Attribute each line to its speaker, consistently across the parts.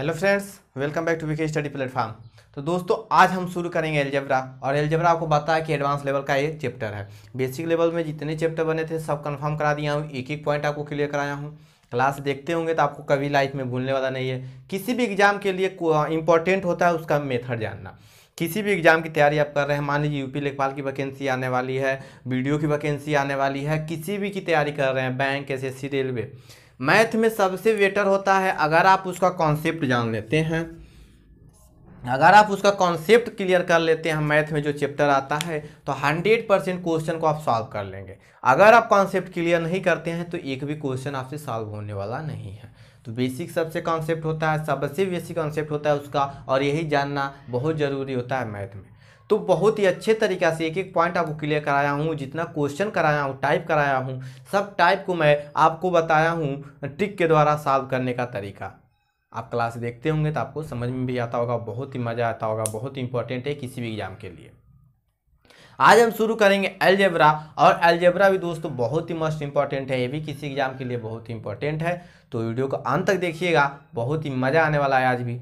Speaker 1: Hello friends welcome back to VK study platform तो दोस्तों आज हम शुरू करेंगे एलजेब्रा और एलजेब्रा आपको बता है कि एडवांस लेवल का ये चैप्टर है बेसिक लेवल में जितने चैप्टर बने थे सब कंफर्म करा दिया हूँ एक एक पॉइंट आपको क्लियर कराया हूँ क्लास देखते होंगे तो आपको कभी लाइफ में भूलने वाला नहीं है किसी भी एग्जाम के लिए इंपॉर्टेंट होता है उसका मेथड जानना किसी भी एग्जाम की तैयारी आप कर रहे हैं मान लीजिए यूपी लेखपाल की वैकेंसी आने वाली है बी की वैकेंसी आने वाली है किसी भी की तैयारी कर रहे हैं बैंक एस रेलवे मैथ में सबसे बेटर होता है अगर आप उसका कॉन्सेप्ट जान लेते हैं अगर आप उसका कॉन्सेप्ट क्लियर कर लेते हैं मैथ में जो चैप्टर आता है तो हंड्रेड परसेंट क्वेश्चन को आप सॉल्व कर लेंगे अगर आप कॉन्सेप्ट क्लियर नहीं करते हैं तो एक भी क्वेश्चन आपसे सॉल्व होने वाला नहीं है तो बेसिक सबसे कॉन्सेप्ट होता है सबसे बेसिक कॉन्सेप्ट होता है उसका और यही जानना बहुत ज़रूरी होता है मैथ में तो बहुत ही अच्छे तरीक़ा से एक एक पॉइंट आपको क्लियर कराया हूँ जितना क्वेश्चन कराया हूँ टाइप कराया हूँ सब टाइप को मैं आपको बताया हूँ ट्रिक के द्वारा सॉल्व करने का तरीका आप क्लास देखते होंगे तो आपको समझ में भी आता होगा बहुत ही मज़ा आता होगा बहुत ही इंपॉर्टेंट है किसी भी एग्ज़ाम के लिए आज हम शुरू करेंगे एलजेब्रा और एलजेब्रा भी दोस्तों बहुत ही मस्ट इंपॉर्टेंट है ये भी किसी एग्जाम के लिए बहुत ही इंपॉर्टेंट है तो वीडियो को अंत तक देखिएगा बहुत ही मज़ा आने वाला है आज भी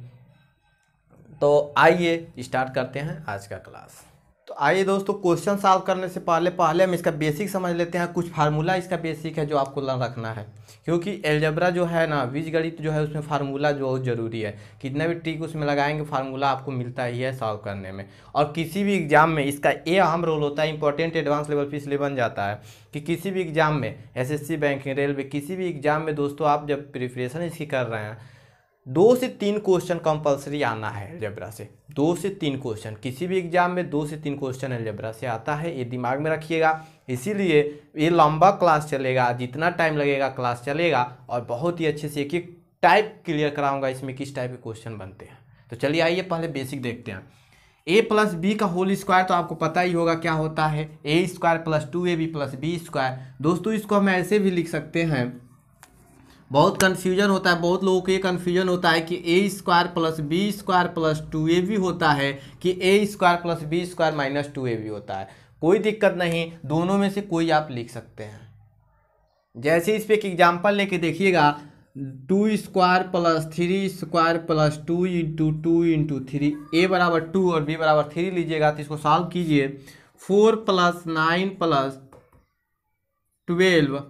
Speaker 1: तो आइए स्टार्ट करते हैं आज का क्लास तो आइए दोस्तों क्वेश्चन सॉल्व करने से पहले पहले हम इसका बेसिक समझ लेते हैं कुछ फार्मूला इसका बेसिक है जो आपको रखना है क्योंकि एल्जबरा जो है ना बीजगणित जो है उसमें फार्मूला जो बहुत ज़रूरी है कितना भी ट्रिक उसमें लगाएंगे फार्मूला आपको मिलता ही है सॉल्व करने में और किसी भी एग्जाम में इसका ए अहम रोल होता है इंपॉर्टेंट एडवांस लेवल पर इसलिए बन जाता है कि किसी भी एग्जाम में एस बैंकिंग रेलवे किसी भी एग्जाम में दोस्तों आप जब प्रिपरेशन इसकी कर रहे हैं दो से तीन क्वेश्चन कंपलसरी आना है एलजेब्रा से दो से तीन क्वेश्चन किसी भी एग्जाम में दो से तीन क्वेश्चन एलजेब्रा से आता है ये दिमाग में रखिएगा इसीलिए ये लंबा क्लास चलेगा जितना टाइम लगेगा क्लास चलेगा और बहुत ही अच्छे से एक एक टाइप क्लियर कराऊंगा इसमें किस टाइप के क्वेश्चन बनते हैं तो चलिए आइए पहले बेसिक देखते हैं ए प्लस बी का होल स्क्वायर तो आपको पता ही होगा क्या होता है A square plus two A B plus B square दोस्तों इसको हम ऐसे भी लिख सकते हैं बहुत कन्फ्यूजन होता है बहुत लोगों को ये कन्फ्यूजन होता है कि A square plus B square plus two A भी होता है कि A square plus B square minus two A भी होता है कोई दिक्कत नहीं दोनों में से कोई आप लिख सकते हैं जैसे इस पर एक एग्जाम्पल लेके देखिएगा two square plus three square plus two into two into three A बराबर टू और बी बराबर थ्री लीजिएगा तो इसको सॉल्व कीजिए four plus nine plus twelve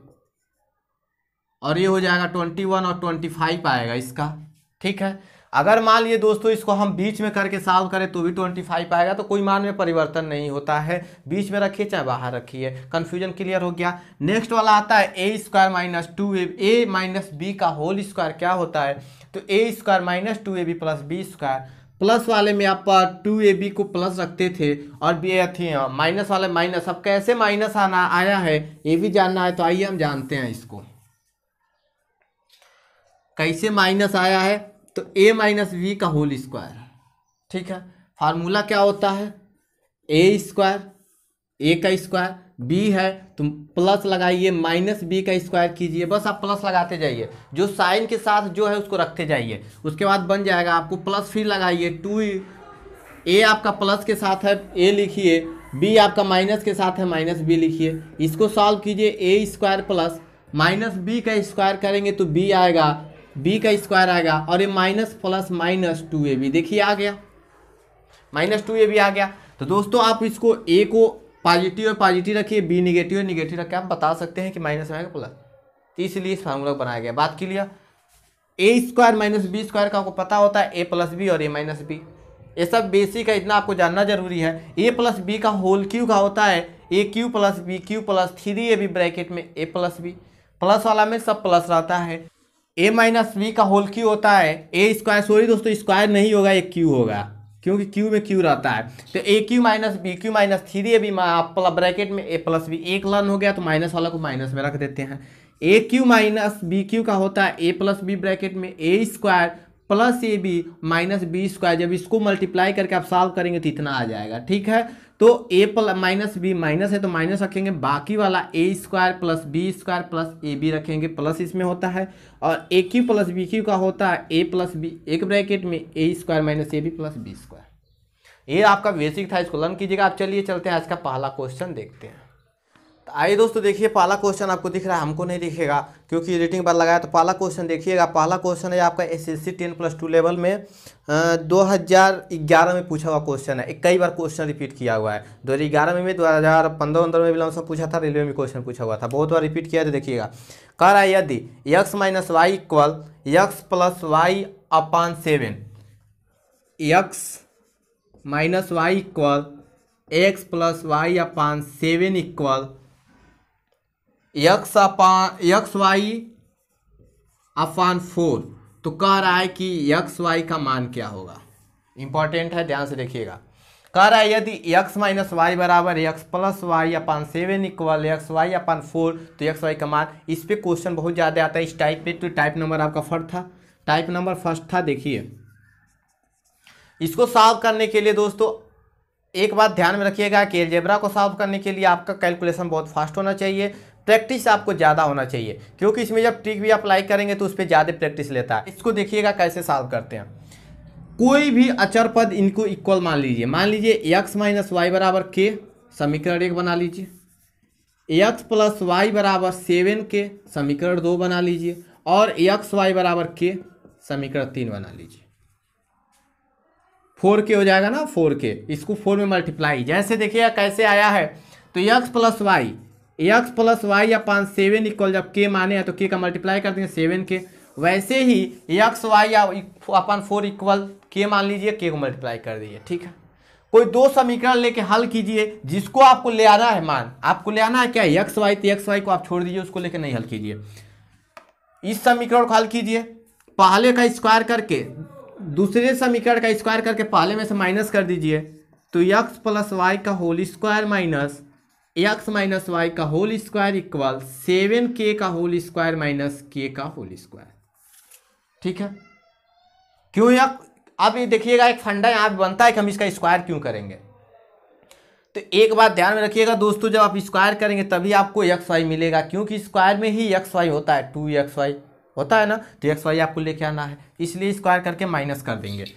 Speaker 1: और ये हो जाएगा ट्वेंटी वन और ट्वेंटी फाइव आएगा इसका ठीक है अगर मान लिए दोस्तों इसको हम बीच में करके साल करें तो भी ट्वेंटी फाइव आएगा तो कोई मान में परिवर्तन नहीं होता है बीच में रखिए चाहे बाहर रखिए कन्फ्यूजन क्लियर हो गया नेक्स्ट वाला आता है A square minus two A A minus B का होल स्क्वायर क्या होता है तो A square minus two A B plus B square plus वाले में आप टू ए बी को प्लस रखते थे और बी थे माइनस हाँ। वाले माइनस अब कैसे माइनस आना आया है ये भी जानना है तो आइए हम जानते हैं इसको कैसे माइनस आया है तो ए माइनस वी का होल स्क्वायर ठीक है फार्मूला क्या होता है ए स्क्वायर ए का स्क्वायर बी है तुम प्लस लगाइए माइनस बी का स्क्वायर कीजिए बस आप प्लस लगाते जाइए जो साइन के साथ जो है उसको रखते जाइए उसके बाद बन जाएगा आपको प्लस फिर लगाइए टू ए आपका प्लस के साथ है ए लिखिए बी आपका माइनस के साथ है माइनस बी लिखिए इसको सॉल्व कीजिए A square plus minus B का स्क्वायर करेंगे तो बी आएगा बी का स्क्वायर आएगा और ये minus plus minus two A B देखिए आ गया माइनस टू ए बी आ गया तो दोस्तों आप इसको ए को पॉजिटिव और पॉजिटिव रखिए बी निगेटिव और निगेटिव रखिए आप बता सकते हैं कि माइनस आएगा प्लस तो इस फार्मूला को बनाया गया बात clear A square minus B square का आपको पता होता है ए प्लस बी और ए माइनस बी ये सब बेसिक है इतना आपको जानना जरूरी है ए प्लस बी का होल क्यू का होता है A cube plus B cube plus three A B bracket में ए प्लस बी प्लस वाला में सब प्लस रहता है ए माइनस बी का होल क्यू होता है ए स्क्वायर सॉरी दोस्तों स्क्वायर नहीं होगा ये क्यू होगा क्योंकि क्यू में क्यू रहता है तो A cube minus B cube minus three अभी ब्रैकेट में ए प्लस बी एक लर्न हो गया तो माइनस वाला को माइनस में रख देते हैं A cube minus B cube का होता है ए प्लस बी ब्रैकेट में A square plus A B minus B square जब इसको मल्टीप्लाई करके आप सॉल्व करेंगे तो इतना आ जाएगा ठीक है तो A plus minus B minus है तो माइनस रखेंगे बाकी वाला A square plus B square plus A B रखेंगे प्लस इसमें होता है और A cube plus B cube का होता है ए प्लस बी एक ब्रैकेट में A square minus A B plus B square ये आपका बेसिक था इसको लर्न कीजिएगा आप चलिए चलते हैं आज का पहला क्वेश्चन देखते हैं तो आइए दोस्तों देखिए पहला क्वेश्चन आपको दिख रहा है हमको नहीं दिखेगा क्योंकि रेटिंग बार लगाया तो पहला क्वेश्चन देखिएगा पहला क्वेश्चन है आपका S S C ten plus two level में दो हज़ार ग्यारह में पूछा हुआ क्वेश्चन है कई बार क्वेश्चन रिपीट किया हुआ है दो हज़ार ग्यारह में भी दो हज़ार पंद्रह पंद्रह में भी लमसम पूछा था रेलवे में क्वेश्चन पूछा हुआ था बहुत बार रिपीट किया तो देखिएगा कह रहा है यदि X minus Y equal X plus Y upon seven X minus Y equal X plus Y upon seven equal X upon X Y upon four तो कह रहा है कि एक्स वाई का मान क्या होगा इंपॉर्टेंट है ध्यान से देखिएगा कह रहा है यदि एक्स माइनस वाई बराबर X plus Y upon seven equal X Y upon four तो एक्स वाई का मान इस पर क्वेश्चन बहुत ज़्यादा आता है इस टाइप पे तो टाइप नंबर आपका फर्स्ट था टाइप नंबर फर्स्ट था देखिए इसको सॉल्व करने के लिए दोस्तों एक बात ध्यान में रखिएगा कि एलजेब्रा को सॉल्व करने के लिए आपका कैलकुलेशन बहुत फास्ट होना चाहिए प्रैक्टिस आपको ज़्यादा होना चाहिए क्योंकि इसमें जब ट्रिक भी अप्लाई करेंगे तो उस पर ज़्यादा प्रैक्टिस लेता है इसको देखिएगा कैसे सॉल्व करते हैं कोई भी अचर पद इनको इक्वल मान लीजिए मान लीजिए एक्स माइनस वाई बराबर के समीकरण एक बना लीजिए एक्स प्लस वाई बराबर सेवन के समीकरण दो बना लीजिए और एक्स वाई बराबर के समीकरण तीन बना लीजिए फोर के हो जाएगा ना फोर के इसको फोर में मल्टीप्लाई जैसे देखिएगा कैसे आया है तो X plus Y X plus Y upon seven equal जब के माने हैं तो के का मल्टीप्लाई कर देंगे सेवन के वैसे ही एक्स वाई या अपन फोर इक्वल के मान लीजिए के को मल्टीप्लाई कर दीजिए ठीक है कोई दो समीकरण लेके हल कीजिए जिसको आपको ले आना है मान आपको ले आना है क्या एक्स वाई तो एक्स वाई को आप छोड़ दीजिए उसको लेके नहीं हल कीजिए इस समीकरण को हल कीजिए पहले का स्क्वायर करके दूसरे समीकरण का स्क्वायर करके पहले में से माइनस कर दीजिए तो यक्स प्लस वाई का whole square minus X minus Y का होल स्क्वायर इक्वल सेवन के का होल स्क्वायर माइनस के का होल स्क्वायर ठीक है क्यों या अब ये देखिएगा एक फंडा यहाँ पे बनता है कि हम इसका स्क्वायर क्यों करेंगे तो एक बात ध्यान में रखिएगा दोस्तों जब आप स्क्वायर करेंगे तभी आपको एक्स वाई मिलेगा क्योंकि स्क्वायर में ही एक्स वाई होता है टू एक्स वाई होता है ना तो एक्स वाई आपको लेके आना है इसलिए स्क्वायर करके माइनस कर देंगे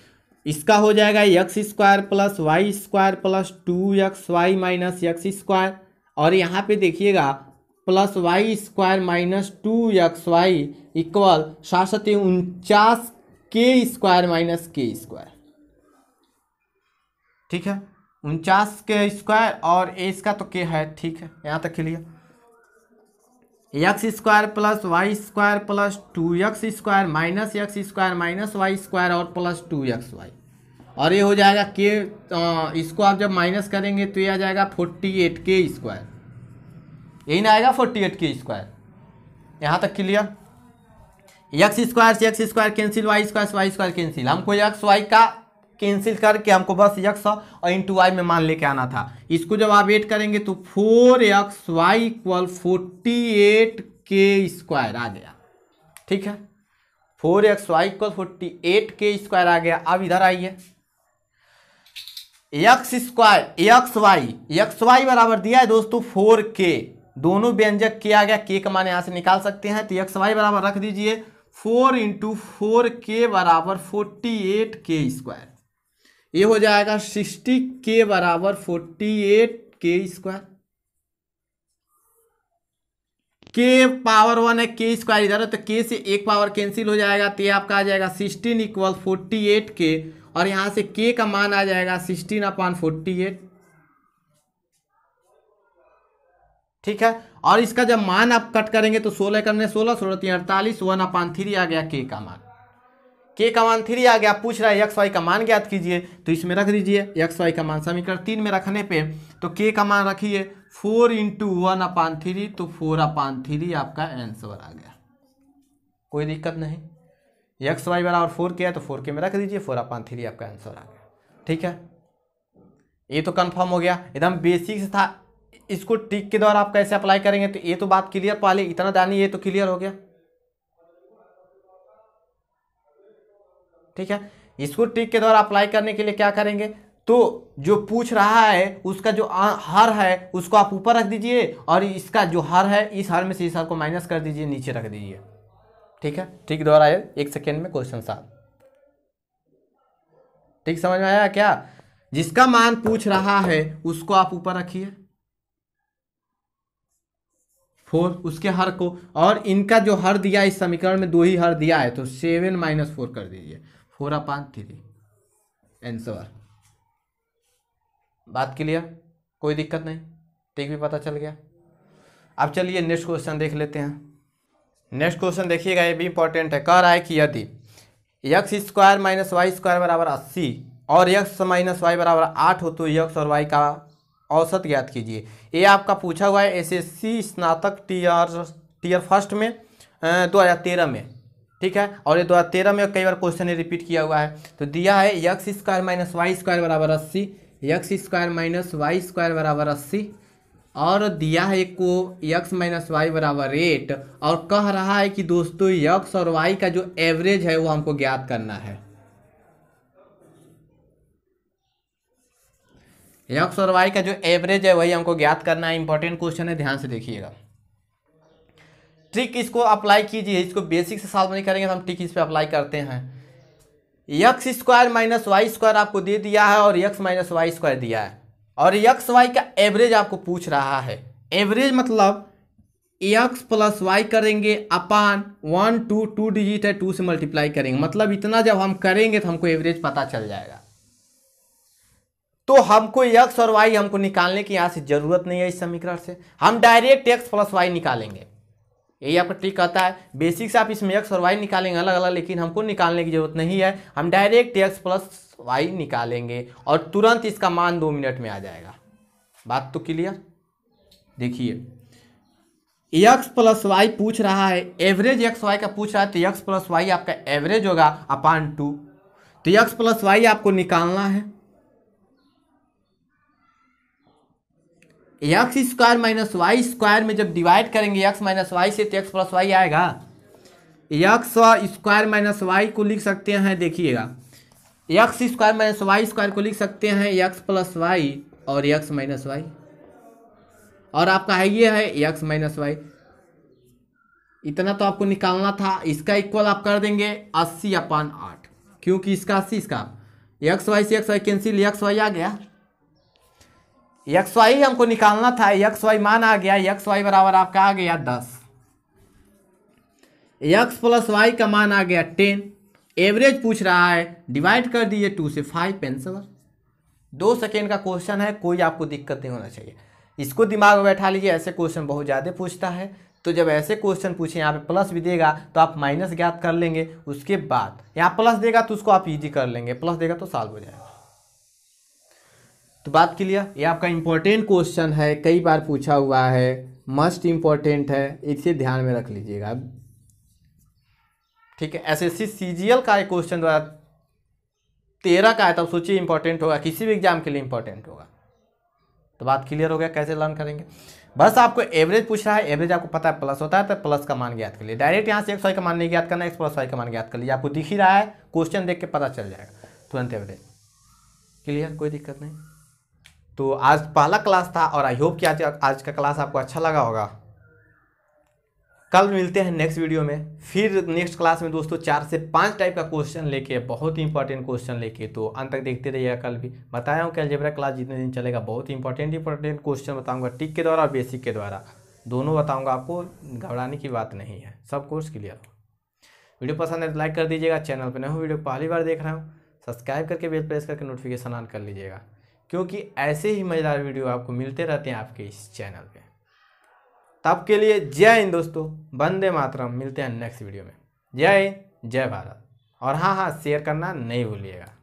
Speaker 1: इसका हो जाएगा X square plus Y square plus two X Y minus X square और यहाँ पे देखिएगा plus Y square minus two X Y equal सात उनचास के स्क्वायर माइनस के स्क्वायर ठीक है उनचास के स्क्वायर और ए इसका तो के है ठीक है यहाँ तक के लिए X square plus Y square plus two X square minus X square minus Y square और प्लस टू एक्स वाई और ये हो जाएगा के इसको आप जब माइनस करेंगे तो ये आ जाएगा फोर्टी एट के स्क्वायर यही ना आएगा फोर्टी एट के स्क्वायर यहाँ तक क्लियर एक्स स्क्वायर से X square cancel Y square से वाई स्क्वायर कैंसिल हमको एक्स वाई का कैंसिल करके हमको बस यक्स और इंटू वाई में मान लेके आना था इसको जब आप एड करेंगे तो four X Y equal forty eight के स्क्वायर आ गया ठीक है four X Y equal forty eight के स्क्वायर आ गया अब इधर आइए X square X Y X Y बराबर दिया है दोस्तों फोर के दोनों व्यंजक किया गया के का मान यहाँ से निकाल सकते हैं तो एक्स वाई बराबर रख दीजिए फोर इंटू फोर के बराबर फोर्टी एट के स्क्वायर ये हो जाएगा सिक्सटी के बराबर फोर्टी एट के स्क्वायर के पावर वन है के स्क्वायर इधर है तो के से एक पावर कैंसिल हो जाएगा तो आपका आ जाएगा सिक्सटीन इक्वल फोर्टी एट के और यहाँ से के का मान आ जाएगा सिक्सटीन अपॉन फोर्टी एट ठीक है और इसका जब मान आप कट करेंगे तो सोलह करने सोलह सोलह तीन अड़तालीस वन अपान थ्री आ गया के का मान के का मान थ्री आ गया पूछ रहा है एक्स वाई का मान ज्ञात कीजिए तो इसमें रख दीजिए एक्स वाई का मान समीकरण तीन में रखने पे तो के का मान रखिए four into one upon three तो फोर अपान थ्री आपका आंसर आ गया कोई दिक्कत नहीं एक्स वाई बराबर फोर के है तो फोर के में रख दीजिए फोर अपन थ्री आपका आंसर आ गया ठीक है ये तो कंफर्म हो गया एकदम बेसिक से था इसको टिक के द्वारा आप कैसे अप्लाई करेंगे तो ये तो बात क्लियर पहले इतना जानी ये तो क्लियर हो गया ठीक है इसको टिक के द्वारा अप्लाई करने के लिए क्या करेंगे तो जो पूछ रहा है उसका जो हर है उसको आप ऊपर रख दीजिए और इसका जो हर है इस हर में से इस हर को माइनस कर दीजिए नीचे रख दीजिए ठीक है ठीक द्वारा आए एक सेकेंड में क्वेश्चन सात ठीक समझ में आया क्या जिसका मान पूछ रहा है उसको आप ऊपर रखिए फोर उसके हर को और इनका जो हर दिया इस समीकरण में दो ही हर दिया है तो सेवन माइनस फोर कर दीजिए फोर अपान थ्री एंसर बात क्लियर कोई दिक्कत नहीं ठीक भी पता चल गया अब चलिए नेक्स्ट क्वेश्चन देख लेते हैं नेक्स्ट क्वेश्चन देखिएगा ये भी इंपॉर्टेंट है कह रहा है कि यदि X square minus Y square बराबर अस्सी और यक्स माइनस वाई बराबर आठ हो तो यक्स और वाई का औसत ज्ञात कीजिए ये आपका पूछा हुआ है एसएससी स्नातक टीयर टीयर फर्स्ट में दो हज़ार तेरह में ठीक है और ये दो हज़ार तेरह में कई बार क्वेश्चन रिपीट किया हुआ है तो दिया है X square minus Y square बराबर अस्सी X square minus Y square बराबर अस्सी और दिया है एक को x माइनस वाई बराबर एट और कह रहा है कि दोस्तों x और y का जो एवरेज है वो हमको ज्ञात करना है x और y का जो एवरेज है वही हमको ज्ञात करना है इंपॉर्टेंट क्वेश्चन है ध्यान से देखिएगा ट्रिक इसको अप्लाई कीजिए इसको बेसिक से सॉल्व नहीं करेंगे तो हम ट्रिक इस पर अप्लाई करते हैं X square minus Y square आपको दे दिया है और यक्स माइनस वाई स्क्वायर दिया है और यक्स वाई का एवरेज आपको पूछ रहा है एवरेज मतलब एक्स प्लस वाई करेंगे upon one two two digit है टू से मल्टीप्लाई करेंगे मतलब इतना जब हम करेंगे तो हमको एवरेज पता चल जाएगा तो हमको एक्स और वाई हमको निकालने की यहाँ से जरूरत नहीं है इस समीकरण से हम डायरेक्ट एक्स प्लस वाई निकालेंगे यही आपका ट्रिक कहता है बेसिक से आप इसमें एक्स और वाई निकालेंगे अलग अलग लेकिन हमको निकालने की जरूरत नहीं है हम डायरेक्ट एक्स प्लस वाई निकालेंगे और तुरंत इसका मान दो मिनट में आ जाएगा बात तो क्लियर देखिए एक्स प्लस वाई पूछ रहा है एवरेज एक्स वाई का पूछ रहा है तो एक्स प्लस वाई आपका एवरेज होगा अपान टू तो एक्स प्लस वाई आपको निकालना है X square minus Y square में जब डिवाइड करेंगे एक्स माइनस वाई से तो एक्स प्लस वाई आएगा एक्स स्क्वायर माइनस वाई को लिख सकते हैं देखिएगा X square minus Y square को लिख सकते हैं एक्स प्लस वाई और एक्स माइनस वाई और आपका है ये है एक्स माइनस वाई इतना तो आपको निकालना था इसका इक्वल आप कर देंगे अस्सी अपान आठ क्योंकि इसका अस्सी इसका एक्स वाई से X Y cancel X Y आ गया यक्स वाई हमको निकालना था यक्स वाई मान आ गया यक्स वाई बराबर आपका आ गया दस यक्स प्लस वाई का मान आ गया टेन एवरेज पूछ रहा है डिवाइड कर दीजिए टू से फाइव पेंसवर दो सेकेंड का क्वेश्चन है कोई आपको दिक्कत नहीं होना चाहिए इसको दिमाग में बैठा लीजिए ऐसे क्वेश्चन बहुत ज़्यादा पूछता है तो जब ऐसे क्वेश्चन पूछे यहाँ पे प्लस भी देगा तो आप माइनस ज्ञात कर लेंगे उसके बाद यहाँ प्लस देगा तो उसको आप ईजी कर लेंगे प्लस देगा तो सॉल्व हो जाएगा तो बात क्लियर ये आपका इम्पोर्टेंट क्वेश्चन है कई बार पूछा हुआ है मस्ट इम्पोर्टेंट है इसे ध्यान में रख लीजिएगा ठीक है एसएससी सीजीएल का एक क्वेश्चन द्वारा तेरह का है तब सोचिए इंपॉर्टेंट होगा किसी भी एग्जाम के लिए इंपॉर्टेंट होगा तो बात क्लियर हो गया कैसे लर्न करेंगे बस आपको एवरेज पूछ रहा है एवरेज आपको पता है प्लस होता है तो प्लस का मान ज्ञात कर लिए डायरेक्ट यहाँ से एक सौ का मान नहीं ज्ञात करना एक्स प्लस वाई का मान ज्ञात कर लीजिए आपको दिख ही रहा है क्वेश्चन देख के पता चल जाएगा तुरंत एवरेज क्लियर कोई दिक्कत नहीं तो आज पहला क्लास था और आई होप कि आज आज का क्लास आपको अच्छा लगा होगा कल मिलते हैं नेक्स्ट वीडियो में फिर नेक्स्ट क्लास में दोस्तों चार से पाँच टाइप का क्वेश्चन लेके बहुत ही इंपॉर्टेंट क्वेश्चन लेके तो अंत तक देखते रहिएगा कल भी बताया हूँ कि अलजेबरा क्लास जितने दिन चलेगा बहुत ही इंपॉर्टेंट इंपॉर्टेंट क्वेश्चन बताऊँगा टिक के द्वारा और बेसिक के द्वारा दोनों बताऊँगा आपको घबराने की बात नहीं है सब कोर्स क्लियर हो वीडियो पसंद है तो लाइक कर दीजिएगा चैनल पर नहीं हो वीडियो पहली बार देख रहा हूँ सब्सक्राइब करके बेल प्रेस करके नोटिफिकेशन ऑन कर लीजिएगा क्योंकि ऐसे ही मज़ेदार वीडियो आपको मिलते रहते हैं आपके इस चैनल पे तब तो के लिए जय हिंद दोस्तों बंदे मातरम मिलते हैं नेक्स्ट वीडियो में जय हिंद जय भारत और हाँ हाँ शेयर करना नहीं भूलिएगा